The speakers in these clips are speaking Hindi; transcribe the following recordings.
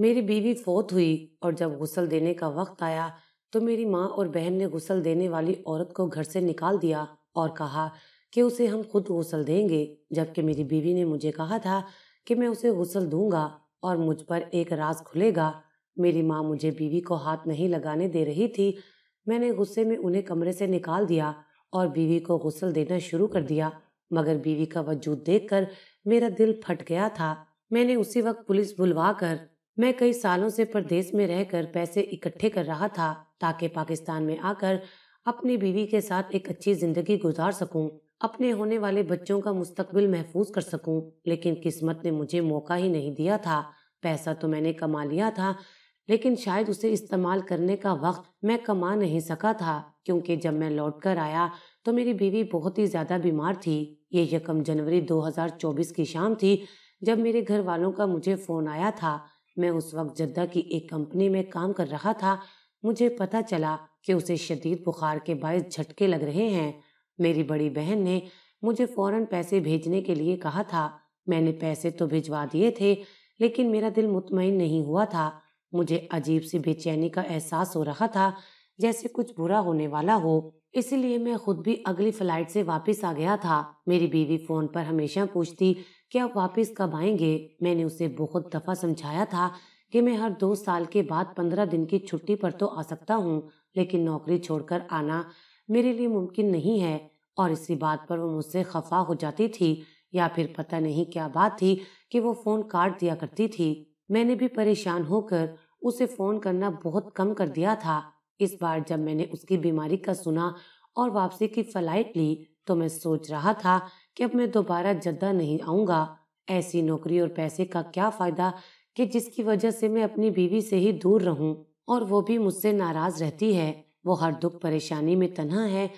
मेरी बीवी फोत हुई और जब गुसल देने का वक्त आया तो मेरी माँ और बहन ने गुसल देने वाली औरत को घर से निकाल दिया और कहा कि उसे हम खुद गुसल देंगे जबकि मेरी बीवी ने मुझे कहा था कि मैं उसे गुसल दूंगा और मुझ पर एक राज खुलेगा मेरी माँ मुझे बीवी को हाथ नहीं लगाने दे रही थी मैंने गुस्से में उन्हें कमरे से निकाल दिया और बीवी को गुसल देना शुरू कर दिया मगर बीवी का वजूद देखकर मेरा दिल फट गया था मैंने उसी वक्त पुलिस बुलवा कर मैं कई सालों से परदेश में रहकर पैसे इकट्ठे कर रहा था ताकि पाकिस्तान में आकर अपनी बीवी के साथ एक अच्छी जिंदगी गुजार सकूं, अपने होने वाले बच्चों का मुस्तकबिल महफूज कर सकूं, लेकिन किस्मत ने मुझे मौका ही नहीं दिया था पैसा तो मैंने कमा लिया था लेकिन शायद उसे इस्तेमाल करने का वक्त मैं कमा नहीं सका था क्योंकि जब मैं लौट कर आया तो मेरी बीवी बहुत ही ज्यादा बीमार थी ये यकम जनवरी 2024 की शाम थी जब मेरे घर वालों का मुझे फोन आया था मैं उस वक्त जद्दा की एक कंपनी में काम कर रहा था मुझे पता चला कि उसे शदीद बुखार के बायस झटके लग रहे हैं मेरी बड़ी बहन ने मुझे फौरन पैसे भेजने के लिए कहा था मैंने पैसे तो भिजवा दिए थे लेकिन मेरा दिल मुतमिन नहीं हुआ था मुझे अजीब सी बेचैनी का एहसास हो रहा था जैसे कुछ बुरा होने वाला हो इसलिए मैं खुद भी अगली फ्लाइट से वापस आ गया था मेरी बीवी फोन पर हमेशा पूछती कि आप वापस कब आएंगे मैंने उसे बहुत दफ़ा समझाया था कि मैं हर दो साल के बाद पंद्रह दिन की छुट्टी पर तो आ सकता हूँ लेकिन नौकरी छोड़कर आना मेरे लिए मुमकिन नहीं है और इसी बात पर वो मुझसे खफा हो जाती थी या फिर पता नहीं क्या बात थी कि वो फ़ोन काट दिया करती थी मैंने भी परेशान होकर उसे फ़ोन करना बहुत कम कर दिया था इस बार जब मैंने उसकी बीमारी का सुना और वापसी की फ्लाइट ली तो मैं सोच रहा था कि अब मैं दोबारा जद्दा नहीं आऊँगा ऐसी नौकरी और पैसे का क्या फ़ायदा कि जिसकी वजह से मैं अपनी बीवी से ही दूर रहूं और वो भी मुझसे नाराज़ रहती है वो हर दुख परेशानी में तनहा है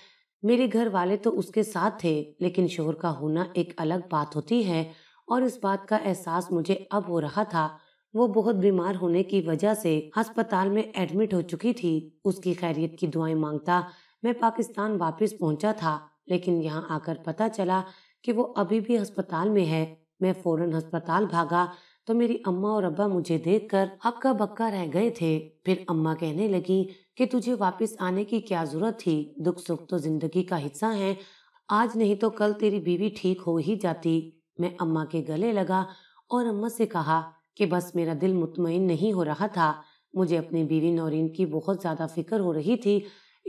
मेरे घर वाले तो उसके साथ थे लेकिन शोहर का होना एक अलग बात होती है और इस बात का एहसास मुझे अब हो रहा था वो बहुत बीमार होने की वजह से अस्पताल में एडमिट हो चुकी थी उसकी खैरियत की दुआएं मांगता मैं पाकिस्तान वापस पहुंचा था लेकिन यहाँ आकर पता चला कि वो अभी भी अस्पताल में है मैं फौरन अस्पताल भागा तो मेरी अम्मा और अब्बा मुझे देखकर हक्का बक्का रह गए थे फिर अम्मा कहने लगी कि तुझे वापस आने की क्या जरूरत थी दुख सुख तो जिंदगी का हिस्सा है आज नहीं तो कल तेरी बीवी ठीक हो ही जाती मैं अम्मा के गले लगा और अम्मा से कहा कि बस मेरा दिल मुतमिन नहीं हो रहा था मुझे अपनी बीवी नौरीन की बहुत ज़्यादा फिक्र हो रही थी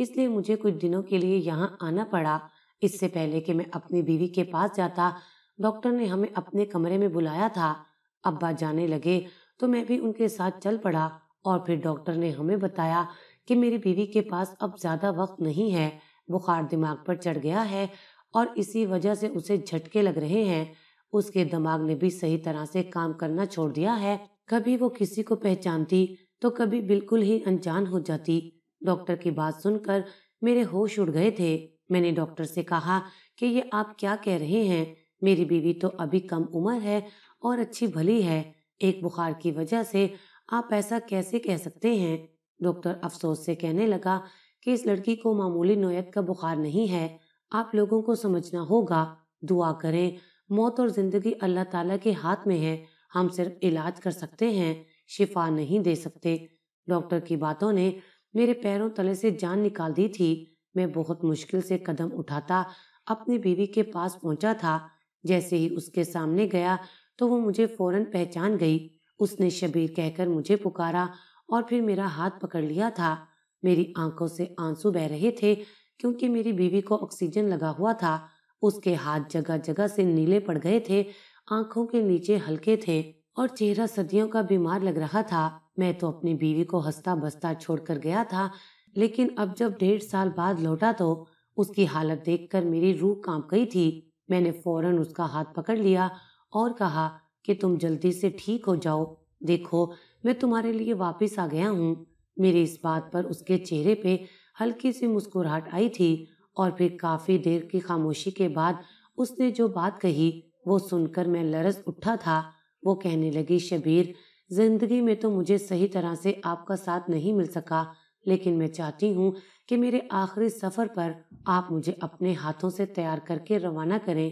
इसलिए मुझे कुछ दिनों के लिए यहाँ आना पड़ा इससे पहले कि मैं अपनी बीवी के पास जाता डॉक्टर ने हमें अपने कमरे में बुलाया था अब्बा जाने लगे तो मैं भी उनके साथ चल पड़ा और फिर डॉक्टर ने हमें बताया कि मेरी बीवी के पास अब ज़्यादा वक्त नहीं है बुखार दिमाग पर चढ़ गया है और इसी वजह से उसे झटके लग रहे हैं उसके दिमाग ने भी सही तरह से काम करना छोड़ दिया है कभी वो किसी को पहचानती तो कभी बिल्कुल ही अनजान हो जाती डॉक्टर की बात सुनकर मेरे होश उड़ गए थे मैंने डॉक्टर से कहा कि ये आप क्या कह रहे हैं मेरी बीवी तो अभी कम उम्र है और अच्छी भली है एक बुखार की वजह से आप ऐसा कैसे कह सकते हैं डॉक्टर अफसोस से कहने लगा कि इस लड़की को मामूली नोयत का बुखार नहीं है आप लोगों को समझना होगा दुआ करें मौत और जिंदगी अल्लाह ताला के हाथ में है हम सिर्फ इलाज कर सकते हैं शिफा नहीं दे सकते डॉक्टर की बातों ने मेरे पैरों तले से जान निकाल दी थी मैं बहुत मुश्किल से कदम उठाता अपनी बीवी के पास पहुंचा था जैसे ही उसके सामने गया तो वो मुझे फौरन पहचान गई उसने शबीर कहकर मुझे पुकारा और फिर मेरा हाथ पकड़ लिया था मेरी आंखों से आंसू बह रहे थे क्योंकि मेरी बीवी को ऑक्सीजन लगा हुआ था उसके हाथ जगह जगह से नीले पड़ गए थे आंखों के नीचे हल्के थे और चेहरा सदियों का बीमार लग रहा था मैं तो अपनी बीवी को हंसता बसता छोड़कर गया था लेकिन अब जब डेढ़ साल बाद लौटा तो उसकी हालत देखकर मेरी रूह कांप गई थी मैंने फौरन उसका हाथ पकड़ लिया और कहा कि तुम जल्दी से ठीक हो जाओ देखो मैं तुम्हारे लिए वापस आ गया हूँ मेरी इस बात पर उसके चेहरे पे हल्की सी मुस्कुराहट आई थी और फिर काफ़ी देर की खामोशी के बाद उसने जो बात कही वो सुनकर मैं लरस उठा था वो कहने लगी शबीर जिंदगी में तो मुझे सही तरह से आपका साथ नहीं मिल सका लेकिन मैं चाहती हूँ कि मेरे आखिरी सफ़र पर आप मुझे अपने हाथों से तैयार करके रवाना करें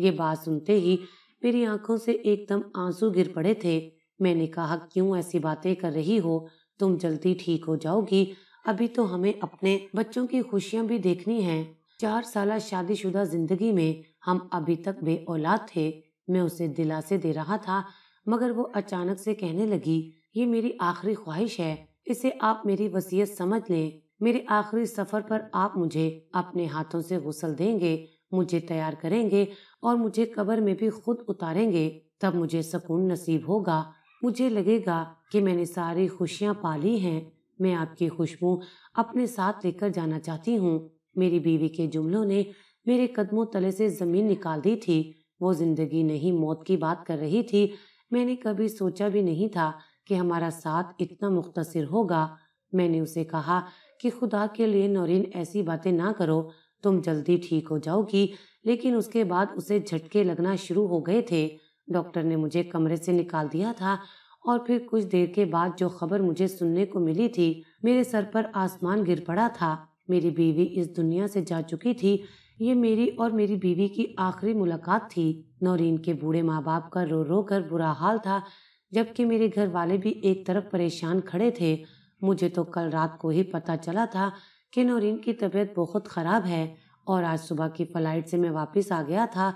ये बात सुनते ही मेरी आंखों से एकदम आंसू गिर पड़े थे मैंने कहा क्यों ऐसी बातें कर रही हो तुम जल्दी ठीक हो जाओगी अभी तो हमें अपने बच्चों की खुशियाँ भी देखनी हैं चार साल शादीशुदा जिंदगी में हम अभी तक बे औलाद थे मैं उसे दिलासे दे रहा था मगर वो अचानक से कहने लगी ये मेरी आखिरी ख्वाहिश है इसे आप मेरी वसीयत समझ लें मेरे आखिरी सफर पर आप मुझे अपने हाथों से गुसल देंगे मुझे तैयार करेंगे और मुझे कब्र में भी खुद उतारेंगे तब मुझे सुकून नसीब होगा मुझे लगेगा कि मैंने सारी खुशियाँ पाली हैं मैं आपकी खुशबू अपने साथ लेकर जाना चाहती हूँ मेरी बीवी के जुमलों ने मेरे कदमों तले से ज़मीन निकाल दी थी वो जिंदगी नहीं मौत की बात कर रही थी मैंने कभी सोचा भी नहीं था कि हमारा साथ इतना मुख्तसर होगा मैंने उसे कहा कि खुदा के लिए नौरीन ऐसी बातें ना करो तुम जल्दी ठीक हो जाओगी लेकिन उसके बाद उसे झटके लगना शुरू हो गए थे डॉक्टर ने मुझे कमरे से निकाल दिया था और फिर कुछ देर के बाद जो खबर मुझे सुनने को मिली थी मेरे सर पर आसमान गिर पड़ा था मेरी बीवी इस दुनिया से जा चुकी थी ये मेरी और मेरी बीवी की आखिरी मुलाकात थी नौरीन के बूढ़े माँ बाप का रो रो कर बुरा हाल था जबकि मेरे घर वाले भी एक तरफ परेशान खड़े थे मुझे तो कल रात को ही पता चला था कि नौरीन की तबीयत बहुत ख़राब है और आज सुबह की फ़्लाइट से मैं वापस आ गया था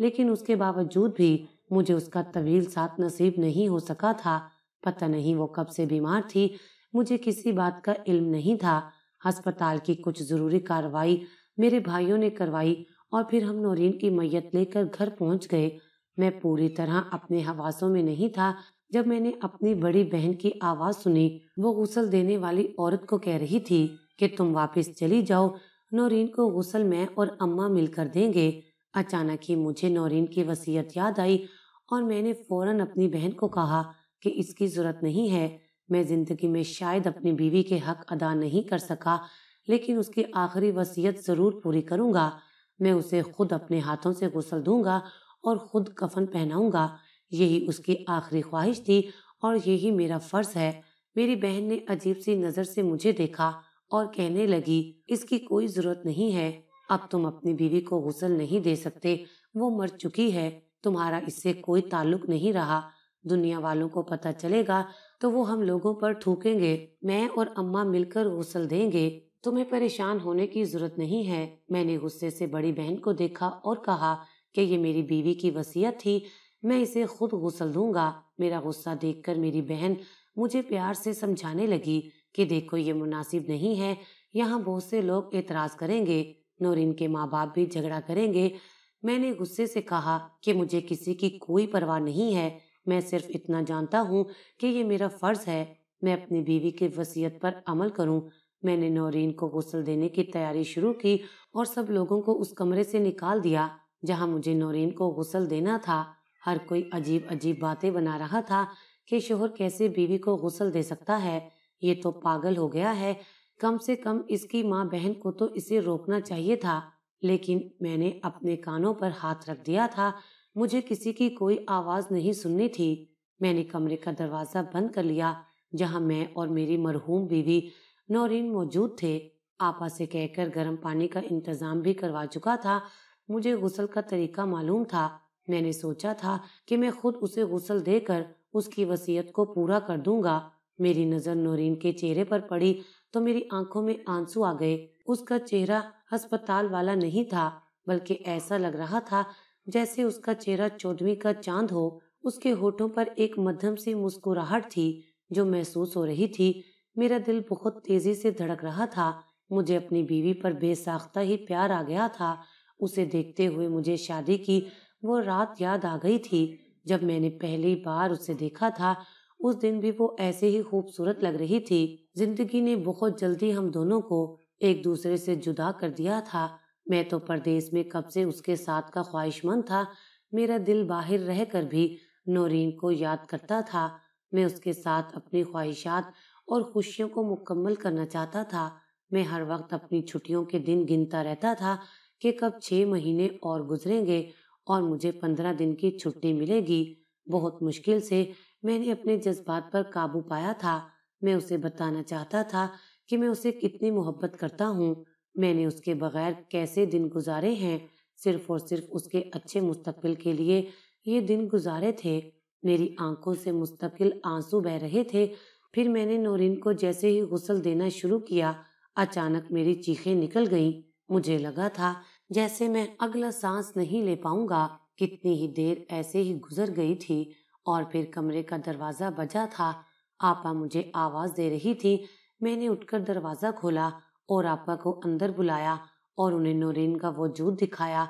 लेकिन उसके बावजूद भी मुझे उसका तवील साथ नसीब नहीं हो सका था पता नहीं वो कब से बीमार थी मुझे किसी बात का इल्म नहीं था अस्पताल की कुछ ज़रूरी कार्रवाई मेरे भाइयों ने करवाई और फिर हम नौरीन की मैयत लेकर घर पहुंच गए मैं पूरी तरह अपने हवासों में नहीं था जब मैंने अपनी बड़ी बहन की आवाज सुनी वो गुसल देने वाली औरत को कह रही थी कि तुम वापस चली जाओ नौरीन को गुसल मैं और अम्मा मिलकर देंगे अचानक ही मुझे नौरीन की वसीयत याद आई और मैंने फौरन अपनी बहन को कहा कि इसकी जरूरत नहीं है मैं जिंदगी में शायद अपनी बीवी के हक अदा नहीं कर सका लेकिन उसकी आखिरी वसीयत जरूर पूरी करूंगा मैं उसे खुद अपने हाथों से गुसल दूंगा और खुद कफन पहनाऊंगा यही उसकी आखिरी ख्वाहिश थी और यही मेरा फर्ज है मेरी बहन ने अजीब सी नज़र से मुझे देखा और कहने लगी इसकी कोई जरूरत नहीं है अब तुम अपनी बीवी को गुसल नहीं दे सकते वो मर चुकी है तुम्हारा इससे कोई ताल्लुक नहीं रहा दुनिया वालों को पता चलेगा तो वो हम लोगों पर थूकेंगे मैं और अम्मा मिलकर गुसल देंगे तुम्हें परेशान होने की जरूरत नहीं है मैंने गुस्से से बड़ी बहन को देखा और कहा कि ये मेरी बीवी की वसीयत थी मैं इसे खुद गुसल दूंगा मेरा गुस्सा देखकर मेरी बहन मुझे प्यार से समझाने लगी कि देखो ये मुनासिब नहीं है यहाँ बहुत से लोग एतराज करेंगे नौरीन के माँ बाप भी झगड़ा करेंगे मैंने गुस्से से कहा कि मुझे किसी की कोई परवाह नहीं है मैं सिर्फ इतना जानता हूँ कि ये मेरा फर्ज है मैं अपनी बीवी की वसीयत पर अमल करूँ मैंने नौरीन को गुसल देने की तैयारी शुरू की और सब लोगों को उस कमरे से निकाल दिया जहाँ मुझे नौरीन को गुसल देना था हर कोई अजीब अजीब बातें बना रहा था कि शोहर कैसे बीवी को गुसल दे सकता है ये तो पागल हो गया है कम से कम इसकी माँ बहन को तो इसे रोकना चाहिए था लेकिन मैंने अपने कानों पर हाथ रख दिया था मुझे किसी की कोई आवाज नहीं सुननी थी मैंने कमरे का दरवाजा बंद कर लिया जहाँ मैं और मेरी मरहूम बीवी नौरीन मौजूद थे आपा से कहकर गर्म पानी का इंतजाम भी करवा चुका था मुझे गुसल का तरीका मालूम था मैंने सोचा था कि मैं खुद उसे गुसल देकर उसकी वसीयत को पूरा कर दूंगा मेरी नजर नौरीन के चेहरे पर पड़ी तो मेरी आंखों में आंसू आ गए उसका चेहरा अस्पताल वाला नहीं था बल्कि ऐसा लग रहा था जैसे उसका चेहरा चौदवी का चांद हो उसके होठों पर एक मध्यम सी मुस्कुराहट थी जो महसूस हो रही थी मेरा दिल बहुत तेजी से धड़क रहा था मुझे अपनी बीवी पर बेसाख्ता ही प्यार आ गया था उसे देखते हुए मुझे शादी की वो रात याद आ गई थी जब मैंने पहली बार उसे देखा था उस दिन भी वो ऐसे ही खूबसूरत लग रही थी जिंदगी ने बहुत जल्दी हम दोनों को एक दूसरे से जुदा कर दिया था मैं तो परदेश में कब से उसके साथ का ख्वाहिशमंद था मेरा दिल बाहर रह कर भी नौरीन को याद करता था मैं उसके साथ अपनी ख्वाहिशात और खुशियों को मुकम्मल करना चाहता था मैं हर वक्त अपनी छुट्टियों के दिन गिनता रहता था कि कब छः महीने और गुजरेंगे और मुझे पंद्रह दिन की छुट्टी मिलेगी बहुत मुश्किल से मैंने अपने जज्बात पर काबू पाया था मैं उसे बताना चाहता था कि मैं उसे कितनी मोहब्बत करता हूँ मैंने उसके बगैर कैसे दिन गुजारे हैं सिर्फ और सिर्फ उसके अच्छे मुस्तबिल के लिए ये दिन गुजारे थे मेरी आंखों से मुस्तकिल आंसू बह रहे थे फिर मैंने नौरीन को जैसे ही गुसल देना शुरू किया अचानक मेरी चीखें निकल गईं मुझे लगा था जैसे मैं अगला सांस नहीं ले पाऊंगा कितनी ही देर ऐसे ही गुजर गई थी और फिर कमरे का दरवाजा बजा था आपा मुझे आवाज दे रही थी मैंने उठकर दरवाजा खोला और आपा को अंदर बुलाया और उन्हें नोरेन का वजूद दिखाया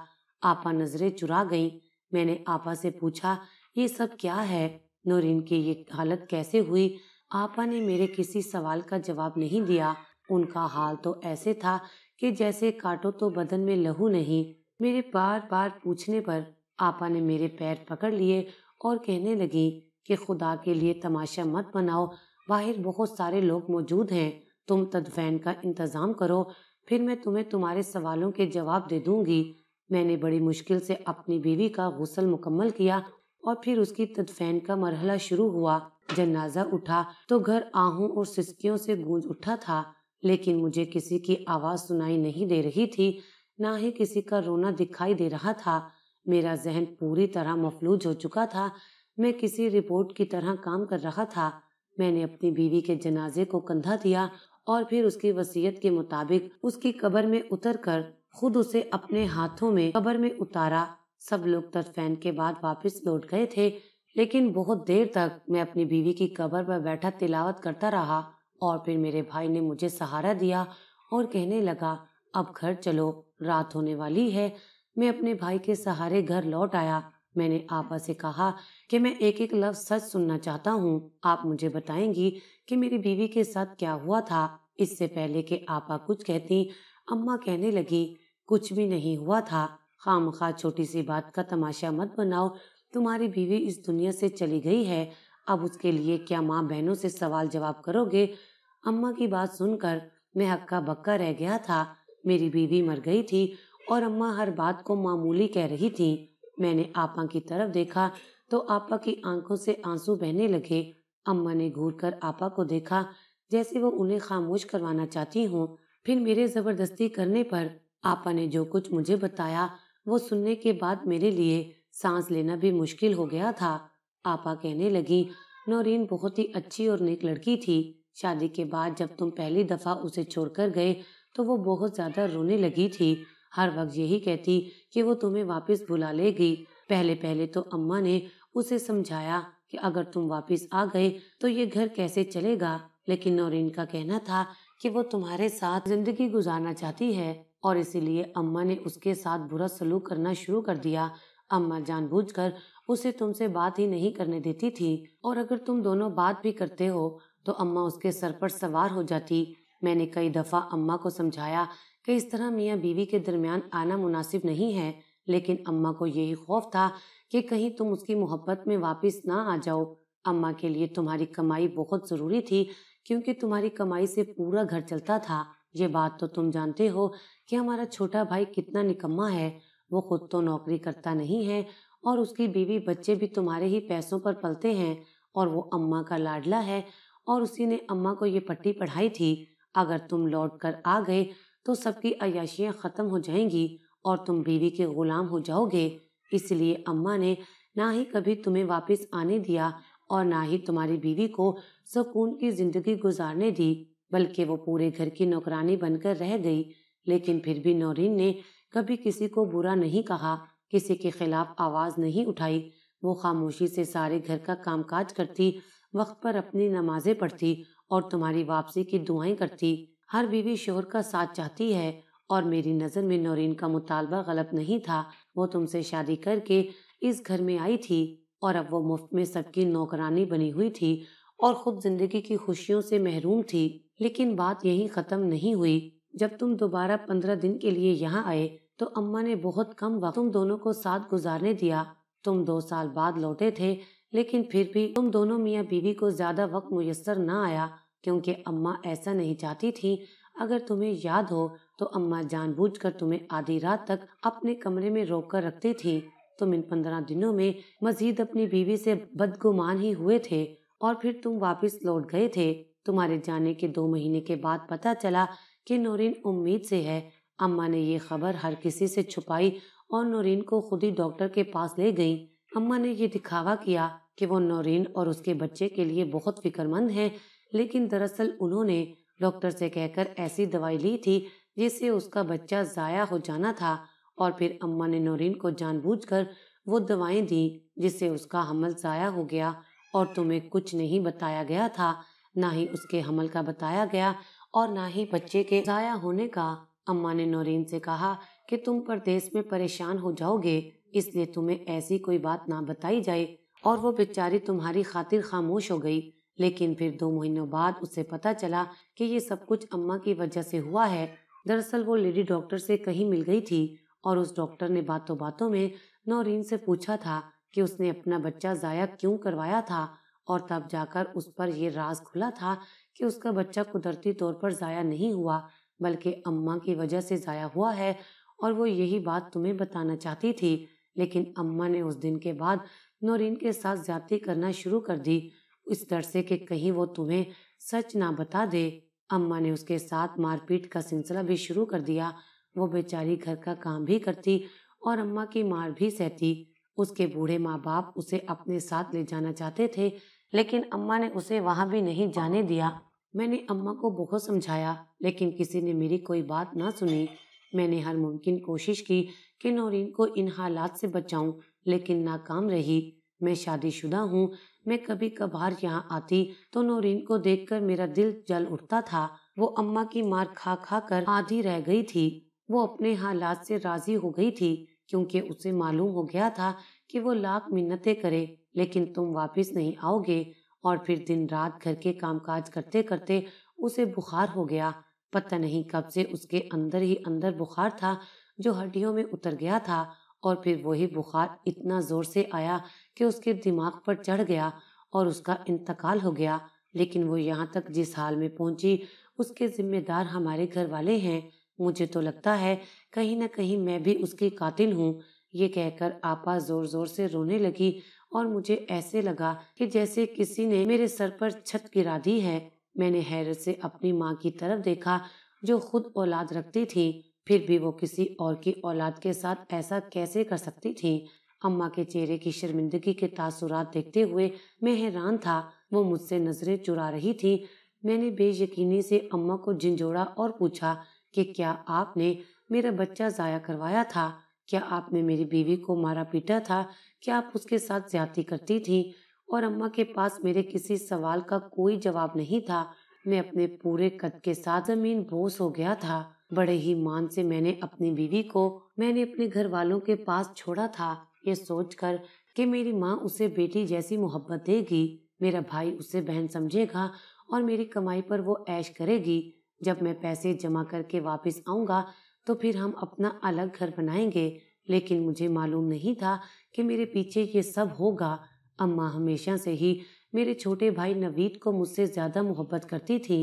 आपा नजरें चुरा गई मैंने आपा से पूछा ये सब क्या है नोरेन की ये हालत कैसे हुई आपा ने मेरे किसी सवाल का जवाब नहीं दिया उनका हाल तो ऐसे था कि जैसे काटो तो बदन में लहू नहीं मेरे बार बार पूछने पर आपा ने मेरे पैर पकड़ लिए और कहने लगी कि खुदा के लिए तमाशा मत बनाओ बाहर बहुत सारे लोग मौजूद हैं तुम तदफैन का इंतज़ाम करो फिर मैं तुम्हें तुम्हारे सवालों के जवाब दे दूंगी मैंने बड़ी मुश्किल से अपनी बीवी का गसल मुकम्मल किया और फिर उसकी तदफैन का मरहला शुरू हुआ जनाजा उठा तो घर आहों और सिस्कियों से गूंज उठा था लेकिन मुझे किसी की आवाज सुनाई नहीं दे रही थी ना ही किसी का रोना दिखाई दे रहा था मेरा जहन पूरी तरह मफलूज हो चुका था मैं किसी रिपोर्ट की तरह काम कर रहा था मैंने अपनी बीवी के जनाजे को कंधा दिया और फिर उसकी वसीयत के मुताबिक उसकी कब्र में उतर कर खुद उसे अपने हाथों में कब्र में उतारा सब लोग तदफैन के बाद वापस लौट गए थे लेकिन बहुत देर तक मैं अपनी बीवी की कब्र पर बैठा तिलावत करता रहा और फिर मेरे भाई ने मुझे सहारा दिया और कहने लगा अब घर चलो रात होने वाली है मैं अपने भाई के सहारे घर लौट आया मैंने आपा से कहा कि मैं एक एक लफ्ज सच सुनना चाहता हूँ आप मुझे बताएंगी कि मेरी बीवी के साथ क्या हुआ था इससे पहले कि आपा कुछ कहती अम्मा कहने लगी कुछ भी नहीं हुआ था खाम छोटी सी बात का तमाशा मत बनाओ तुम्हारी बीवी इस दुनिया से चली गई है अब उसके लिए क्या माँ बहनों से सवाल जवाब करोगे अम्मा की बात सुनकर मैं हक्का बक्का रह गया था मेरी बीवी मर गई थी और अम्मा हर बात को मामूली कह रही थी मैंने आपा की तरफ देखा तो आपा की आंखों से आंसू बहने लगे अम्मा ने घूर कर आपा को देखा जैसे वो उन्हें खामोश करवाना चाहती हूँ फिर मेरे जबरदस्ती करने पर आपा ने जो कुछ मुझे बताया वो सुनने के बाद मेरे लिए सांस लेना भी मुश्किल हो गया था आपा कहने लगी नौरीन बहुत ही अच्छी और नेक लड़की थी शादी के बाद जब तुम पहली दफ़ा उसे छोड़कर गए तो वो बहुत ज़्यादा रोने लगी थी हर वक्त यही कहती कि वो तुम्हें वापस बुला लेगी पहले पहले तो अम्मा ने उसे समझाया कि अगर तुम वापस आ गए तो ये घर कैसे चलेगा लेकिन नौरीन का कहना था कि वो तुम्हारे साथ जिंदगी गुजारना चाहती है और इसीलिए अम्मा ने उसके साथ बुरा सलूक करना शुरू कर दिया अम्मा जानबूझकर उसे तुमसे बात ही नहीं करने देती थी और अगर तुम दोनों बात भी करते हो तो अम्मा उसके सर पर सवार हो जाती मैंने कई दफा अम्मा को समझाया कि इस तरह मियाँ बीवी के दरमियान आना मुनासिब नहीं है लेकिन अम्मा को यही खौफ था कि कहीं तुम उसकी मोहब्बत में वापस ना आ जाओ अम्मा के लिए तुम्हारी कमाई बहुत ज़रूरी थी क्योंकि तुम्हारी कमाई से पूरा घर चलता था ये बात तो तुम जानते हो कि हमारा छोटा भाई कितना निकम्मा है वो खुद तो नौकरी करता नहीं है और उसकी बीवी बच्चे भी तुम्हारे ही पैसों पर पलते हैं और वो अम्मा का लाडला है और उसी ने अम्मा को ये पट्टी पढ़ाई थी अगर तुम लौट कर आ गए तो सबकी अयाशियाँ ख़त्म हो जाएंगी और तुम बीवी के गुलाम हो जाओगे इसलिए अम्मा ने ना ही कभी तुम्हें वापस आने दिया और ना ही तुम्हारी बीवी को सुकून की जिंदगी गुजारने दी बल्कि वो पूरे घर की नौकरानी बनकर रह गई लेकिन फिर भी नौरीन ने कभी किसी को बुरा नहीं कहा किसी के खिलाफ आवाज नहीं उठाई वो खामोशी से सारे घर का कामकाज करती वक्त पर अपनी नमाजें पढ़ती और तुम्हारी वापसी की दुआएं करती हर बीवी शोहर का साथ चाहती है और मेरी नज़र में नौरीन का मुतालबा गलत नहीं था वो तुमसे शादी करके इस घर में आई थी और अब वो मुफ्त में सबकी नौकरानी बनी हुई थी और खुद जिंदगी की खुशियों से महरूम थी लेकिन बात यही ख़त्म नहीं हुई जब तुम दोबारा पंद्रह दिन के लिए यहाँ आए तो अम्मा ने बहुत कम वक्त तुम दोनों को साथ गुजारने दिया तुम दो साल बाद लौटे थे लेकिन फिर भी तुम दोनों मियाँ बीवी को ज्यादा वक्त मुयसर न आया क्योंकि अम्मा ऐसा नहीं चाहती थी अगर तुम्हें याद हो तो अम्मा जानबूझकर तुम्हें आधी रात तक अपने कमरे में रोक कर रखती थी तुम इन पंद्रह दिनों में मजीद अपनी बीवी से बदगुमान ही हुए थे और फिर तुम वापस लौट गए थे तुम्हारे जाने के दो महीने के बाद पता चला कि नौरीन उम्मीद से है अम्मा ने ये खबर हर किसी से छुपाई और नौरीन को खुद ही डॉक्टर के पास ले गई अम्मा ने ये दिखावा किया कि वो नौरीन और उसके बच्चे के लिए बहुत फिक्रमंद हैं लेकिन दरअसल उन्होंने डॉक्टर से कहकर ऐसी दवाई ली थी जिससे उसका बच्चा ज़ाया हो जाना था और फिर अम्मा ने नौरीन को जानबूझकर वो दवाएं दी जिससे उसका हमल ज़ाया हो गया और तुम्हें कुछ नहीं बताया गया था ना ही उसके हमल का बताया गया और ना ही बच्चे के ज़ाया होने का अम्मा ने नौरीन से कहा कि तुम परदेश में परेशान हो जाओगे इसलिए तुम्हें ऐसी कोई बात ना बताई जाए और वो बेचारी तुम्हारी खातिर खामोश हो गई लेकिन फिर दो महीनों बाद उसे पता चला कि ये सब कुछ अम्मा की वजह से हुआ है दरअसल वो लेडी डॉक्टर से कहीं मिल गई थी और उस डॉक्टर ने बातों बातों में नौरीन से पूछा था कि उसने अपना बच्चा ज़ाया क्यों करवाया था और तब जाकर उस पर यह राज खुला था कि उसका बच्चा कुदरती तौर पर ज़ाया नहीं हुआ बल्कि अम्मा की वजह से ज़ाया हुआ है और वो यही बात तुम्हें बताना चाहती थी लेकिन अम्मा ने उस दिन के बाद नौरीन के साथ ज़्यादा करना शुरू कर दी इस डर से कि कहीं वो तुम्हें सच ना बता दे अम्मा ने उसके साथ मारपीट का सिलसिला भी शुरू कर दिया वो बेचारी घर का काम भी करती और अम्मा की मार भी सहती उसके बूढ़े माँ बाप उसे अपने साथ ले जाना चाहते थे लेकिन अम्मा ने उसे वहाँ भी नहीं जाने दिया मैंने अम्मा को बहुत समझाया लेकिन किसी ने मेरी कोई बात ना सुनी मैंने हर मुमकिन कोशिश की कि नौरीन को इन हालात से बचाऊं लेकिन नाकाम रही मैं शादीशुदा हूँ मैं कभी कभार यहाँ आती तो नौरीन को देखकर मेरा दिल जल उठता था वो अम्मा की मार खा खा कर आधी रह गई थी वो अपने हालात से राजी हो गई थी क्योंकि उसे मालूम हो गया था कि वो लाख मिन्नतें करे लेकिन तुम वापस नहीं आओगे और फिर दिन रात घर के कामकाज करते करते उसे बुखार हो गया पता नहीं कब से उसके अंदर ही अंदर बुखार था जो हड्डियों में उतर गया था और फिर वही बुखार इतना जोर से आया कि उसके दिमाग पर चढ़ गया और उसका इंतकाल हो गया लेकिन वो यहाँ तक जिस हाल में पहुंची उसके जिम्मेदार हमारे घर वाले हैं मुझे तो लगता है कहीं ना कहीं मैं भी उसकी कातिल हूँ ये कहकर आपा जोर जोर से रोने लगी और मुझे ऐसे लगा कि जैसे किसी ने मेरे सर पर छत गिरा दी है मैंने हैरत से अपनी माँ की तरफ देखा जो खुद औलाद रखती थी फिर भी वो किसी और की औलाद के साथ ऐसा कैसे कर सकती थी अम्मा के चेहरे की शर्मिंदगी के तासुरात देखते हुए मैं हैरान था वो मुझसे नजरें चुरा रही थी मैंने बेयकीनी से अम्मा को झिंझोड़ा और पूछा कि क्या आपने मेरा बच्चा ज़ाया करवाया था क्या आपने मेरी बीवी को मारा पीटा था क्या आप उसके साथ ज्यादा करती थी और अम्मा के पास मेरे किसी सवाल का कोई जवाब नहीं था मैं अपने पूरे कद के साथ जमीन बोस हो गया था बड़े ही मान से मैंने अपनी बीवी को मैंने अपने घर वालों के पास छोड़ा था ये सोचकर कि मेरी माँ उसे बेटी जैसी मोहब्बत देगी मेरा भाई उसे बहन समझेगा और मेरी कमाई पर वो ऐश करेगी जब मैं पैसे जमा करके वापस आऊंगा तो फिर हम अपना अलग घर बनाएंगे लेकिन मुझे मालूम नहीं था कि मेरे पीछे ये सब होगा अम्मा हमेशा से ही मेरे छोटे भाई नवीद को मुझसे ज़्यादा मोहब्बत करती थी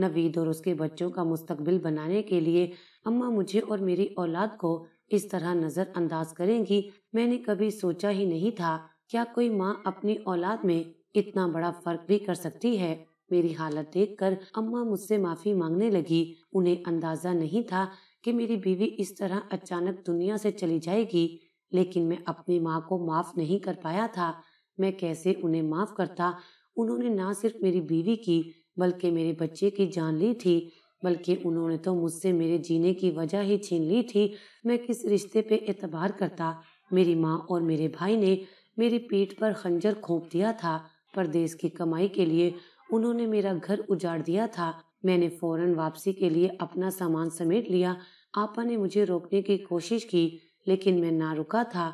नवीद और उसके बच्चों का मुस्तकबिल बनाने के लिए अम्मा मुझे और मेरी औलाद को इस तरह नज़रअंदाज करेंगी मैंने कभी सोचा ही नहीं था क्या कोई माँ अपनी औलाद में इतना बड़ा फर्क भी कर सकती है मेरी हालत देखकर अम्मा मुझसे माफ़ी मांगने लगी उन्हें अंदाज़ा नहीं था कि मेरी बीवी इस तरह अचानक दुनिया से चली जाएगी लेकिन मैं अपनी माँ को माफ नहीं कर पाया था मैं कैसे उन्हें माफ करता उन्होंने ना सिर्फ मेरी बीवी की बल्कि मेरे बच्चे की जान ली थी बल्कि उन्होंने तो मुझसे मेरे जीने की वजह ही छीन ली थी मैं किस रिश्ते पे एतबार करता मेरी माँ और मेरे भाई ने मेरी पीठ पर खंजर खोप दिया था परदेश की कमाई के लिए उन्होंने मेरा घर उजाड़ दिया था मैंने फौरन वापसी के लिए अपना सामान समेट लिया आपा ने मुझे रोकने की कोशिश की लेकिन मैं ना रुका था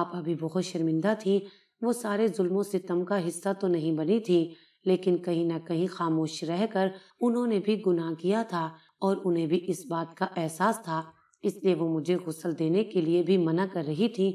आपा भी बहुत शर्मिंदा थी वो सारे जुल्मों तम का हिस्सा तो नहीं बनी थी लेकिन कहीं ना कहीं खामोश रहकर उन्होंने भी गुनाह किया था और उन्हें भी इस बात का एहसास था इसलिए वो मुझे गुसल देने के लिए भी मना कर रही थी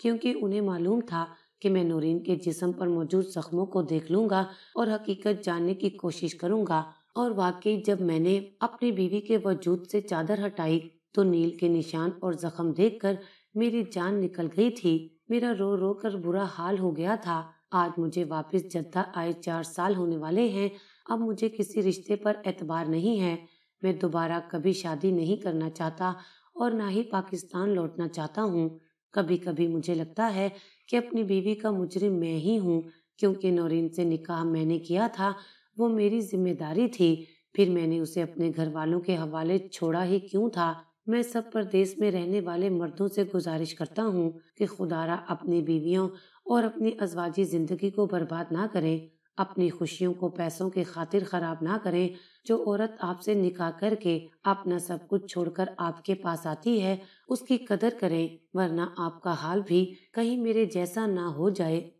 क्योंकि उन्हें मालूम था कि मैं नूरिन के जिस्म पर मौजूद जख्मों को देख लूंगा और हकीकत जानने की कोशिश करूंगा और वाकई जब मैंने अपनी बीवी के वजूद से चादर हटाई तो नील के निशान और जख्म देखकर मेरी जान निकल गई थी मेरा रो रो कर बुरा हाल हो गया था आज मुझे वापस जद्दा आए चार साल होने वाले हैं अब मुझे किसी रिश्ते पर एतबार नहीं है मैं दोबारा कभी शादी नहीं करना चाहता और ना ही पाकिस्तान लौटना चाहता हूँ कभी कभी मुझे लगता है कि अपनी बीवी का मुजरिम मैं ही हूँ क्योंकि नौरीन से निकाह मैंने किया था वो मेरी जिम्मेदारी थी फिर मैंने उसे अपने घर वालों के हवाले छोड़ा ही क्यों था मैं सब प्रदेश में रहने वाले मर्दों से गुजारिश करता हूँ कि खुदारा अपनी बीवियों और अपनी अजवाजी ज़िंदगी को बर्बाद ना करें अपनी खुशियों को पैसों के खातिर ख़राब ना करें जो औरत आपसे निकाह करके अपना सब कुछ छोड़कर आपके पास आती है उसकी कदर करें वरना आपका हाल भी कहीं मेरे जैसा ना हो जाए